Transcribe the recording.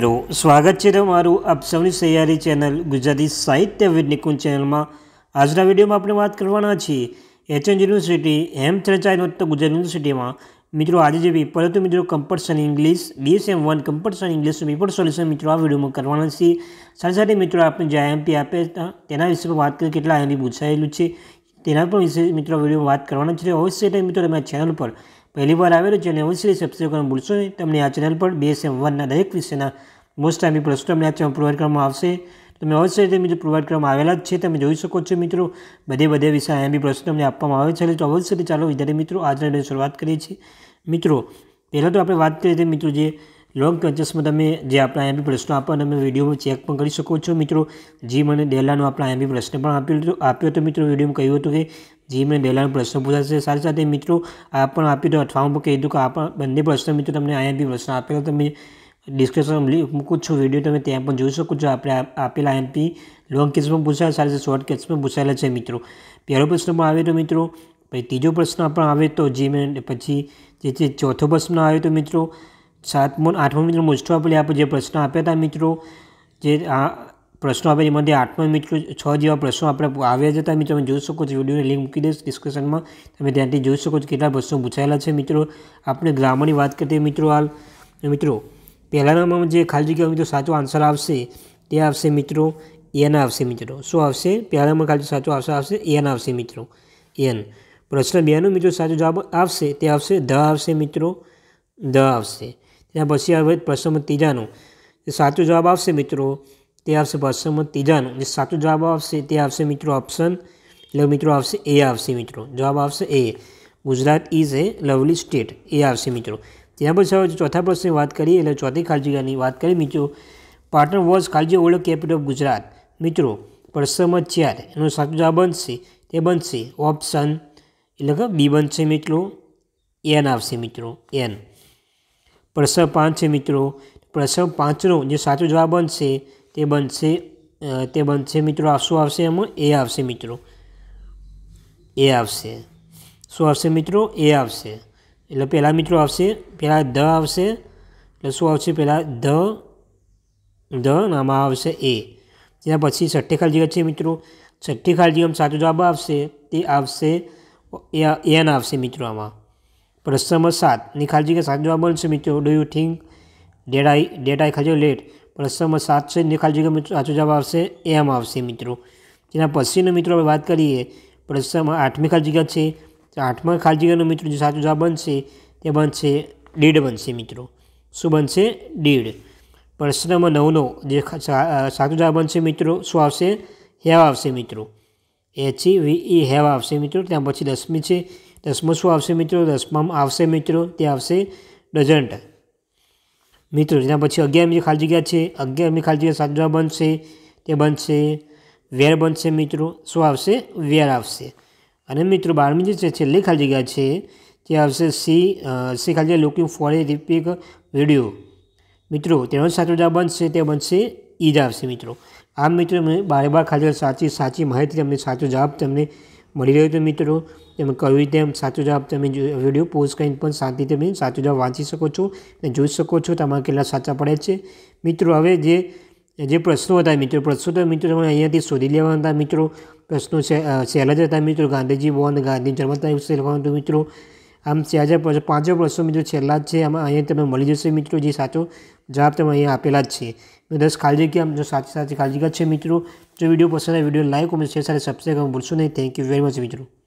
મિત્રો સ્વાગત છે તમારું આપ સૌની સહિયારી ચેનલ ગુજરાતી સાહિત્ય વિદ ચેનલમાં આજના વિડીયોમાં આપણે વાત કરવાના છીએ એચએન યુનિવર્સિટી હેમ ચર્ચાયનોત્તર ગુજરાત યુનિવર્સિટીમાં મિત્રો આજે જે પેપર હતું મિત્રો કમ્પલસરી ઇંગ્લિશ બીએસએમ વન કમ્પલસરી ઇંગ્લિશનું પેપર સોલ્યુશન મિત્રો આ વિડીયોમાં કરવાના છીએ સાથે સાથે મિત્રો આપણે જે આઈએમપી આપે તેના વિશે પણ વાત કરી કેટલા આઈએમપી પૂછાયેલું છે તેના પણ વિશે મિત્રો વિડીયોમાં વાત કરવાના છે અવશ્ય મિત્રો તમે ચેનલ પર પહેલી વાર આવેલો ચેનલ અવશ્ય સબસ્ક્રાઈબ ભૂલશો નહીં તમને આ ચેનલ પર બે સેમ વનના દરેક વિષયના મોસ્ટ ટાઈમ પ્રશ્નો તમને આ ચેનલ પ્રોવાઈડ કરવામાં આવશે તમે અવશ્ય રીતે મિત્રો પ્રોવાઈડ કરવામાં આવેલા જ છે તમે જોઈ શકો છો મિત્રો બધે બધે વિષય અહીંયા બી પ્રશ્નો તમને આપવામાં આવે છે તો અવશ્ય ચાલો વિદ્યાર્થી મિત્રો આજના શરૂઆત કરીએ છીએ મિત્રો પહેલાં તો આપણે વાત કરીએ મિત્રો જે લોંગ ક્વેશ્ચન્સમાં તમે જે આપણા એમબી પ્રશ્નો આપવાનો તમે વિડીયોમાં ચેક પણ કરી શકો છો મિત્રો જે મને ડેલાનો આપણા એમબી પ્રશ્ન પણ આપ્યો આપ્યો હતો મિત્રો વિડીયોમાં કહ્યું હતું કે જે મને ડેલાનો પ્રશ્ન પૂછાશે સાથે સાથે મિત્રો આ પણ આપ્યું હતું અથવા પણ કહી દઉં કે આ પણ બંને પ્રશ્ન મિત્રો તમને આ આઈએમપી પ્રશ્ન આપેલા તમે ડિસ્ક્રિપ્શન મૂકું છું વિડીયો તમે ત્યાં પણ જોઈ શકો છો આપણે આપેલા આઈએમપી લોંગ કેસમાં પૂછાયેલા સાથે શોર્ટ કેસમાં પૂછાયેલા છે મિત્રો પહેલો પ્રશ્ન પણ આવે તો મિત્રો પછી ત્રીજો પ્રશ્ન પણ આવે તો જે મેં પછી જે છે ચોથો પ્રશ્ન આવે તો મિત્રો સાતમો આઠમો મિત્રો મોસ્ટ આપેલી આપણે જે પ્રશ્નો આપ્યા હતા મિત્રો જે આ પ્રશ્નો આપે એમાંથી આઠમો મિત્રો છ જેવા પ્રશ્નો આપણે આવ્યા જતા મિત્રો તમે જોઈ શકો છો વિડીયોની લિંક મૂકી દઈશ ડિસ્ક્રિપ્શનમાં તમે ત્યાંથી જોઈ શકો છો કેટલા પ્રશ્નો પૂછાયેલા છે મિત્રો આપણે ગ્રામરની વાત કરીએ મિત્રો હાલ મિત્રો પહેલાનામાં જે ખાલી જગ્યા મિત્રો સાચો આન્સર આવશે તે આવશે મિત્રો એન આવશે મિત્રો શું આવશે પહેલામાં ખાલી સાચો આવશે આવશે એન આવશે મિત્રો એન પ્રશ્ન બેનો મિત્રો સાચો જવાબ આવશે તે આવશે ધ આવશે મિત્રો ધ આવશે ત્યાં પછી આવે પ્રશ્નમાં ત્રીજાનું જે સાચો જવાબ આવશે મિત્રો તે આવશે પ્રશ્નમાં ત્રીજાનું જે સાચો જવાબ આવશે તે આવશે મિત્રો ઓપ્શન એટલે મિત્રો આવશે એ આવશે મિત્રો જવાબ આવશે એ Gujarat is a lovely state એ આવશે મિત્રો ત્યાં પછી હવે ચોથા પ્રશ્નની વાત કરીએ એટલે ચોથી ખાલજીગાની વાત કરી મિત્રો પાટણ વોઝ ખાલજી ઓલ્ડ કેપિટલ ઓફ ગુજરાત મિત્રો પ્રશ્નમાં ચાર એનો સાચો જવાબ બનશે તે બનશે ઓપ્શન એટલે કે બી બનશે મિત્રો એન આવશે મિત્રો એન પ્રસવ પાંચ છે મિત્રો પ્રસવ પાંચનો જે સાચો જવાબ બનશે તે બનશે તે બનશે મિત્રો આ શું આવશે એમાં એ આવશે મિત્રો એ આવશે શું આવશે મિત્રો એ આવશે એટલે પહેલાં મિત્રો આવશે પહેલાં ધ આવશે એટલે શું આવશે પહેલાં ધ ધ નામાં આવશે એ ત્યાર પછી છઠ્ઠી ખાલી જગ્યા છે મિત્રો છઠ્ઠી ખાલી જગ્યામાં સાચો જવાબ આવશે તે આવશે એન આવશે મિત્રો આમાં પ્રશ્ન નંબર સાત નિખાલજી કે સાચો જવાબ બનશે મિત્રો do you think that I that I ખજો લેટ પ્રશ્ન નંબર સાત છે નિખાલજી કે મિત્રો સાચો જવાબ આવશે એમ આવશે મિત્રો જેના પછીનો મિત્રો આપણે વાત કરીએ પ્રશ્નમાં આઠમી ખાલજીગા છે તો આઠમા ખાલજીગાનો મિત્રો જે સાચો જવાબ બનશે તે બનશે દીડ બનશે મિત્રો શું બનશે દીડ પ્રશ્ન નંબર નવનો જે સાચો જવાબ બનશે મિત્રો શું આવશે હેવ આવશે મિત્રો એચી વી ઈ હેવ આવશે મિત્રો ત્યાં પછી દસમી છે દસમું શું આવશે મિત્રો દસમામાં આવશે મિત્રો તે આવશે ડઝન્ટ મિત્રો જેના પછી અગિયારમી ખાલી જગ્યા છે અગિયારમી ખાલી જગ્યા સાચો બનશે તે બનશે વેર બનશે મિત્રો શું આવશે વેર આવશે અને મિત્રો બારમી જે છે છેલ્લી ખાલી જગ્યા છે તે આવશે સી સી ખાલી જગ્યા લુકિંગ ફોર એ રિપિક વિડીયો મિત્રો તેનો સાચો જવાબ બનશે તે બનશે ઈજ આવશે મિત્રો આમ મિત્રો મેં બારે બાર ખાલી સાચી સાચી માહિતી તમને સાચો જવાબ તમને મળી રહ્યું તો મિત્રો તમે કહ્યું તેમ સાચો જવાબ તમે વિડીયો પોઝ કરીને પણ શાંતિથી તમે સાચો જવાબ વાંચી શકો છો અને જોઈ શકો છો તમારા કેટલા સાચા પડે છે મિત્રો હવે જે જે પ્રશ્નો હતા મિત્રો પ્રશ્નો તો મિત્રો તમે અહીંયાથી શોધી લેવાના હતા મિત્રો પ્રશ્નો સહેલા જ હતા મિત્રો ગાંધીજી ભવન ગાંધી જન્મતા વિશે લખવાનું હતું મિત્રો आम चार पांचों प्रश्न मित्रों से अँ तब मिली जैसे मित्रों साचो जवाब तब अँपेला आप दस खाल जगह जो साची साची जगह है मित्रों जो वीडियो पसंद है वीडियो लाइक और कमेंट शेयर सारे सब्सक्राइब भूलो नहीं थैंक यू वेरी मच मित्रों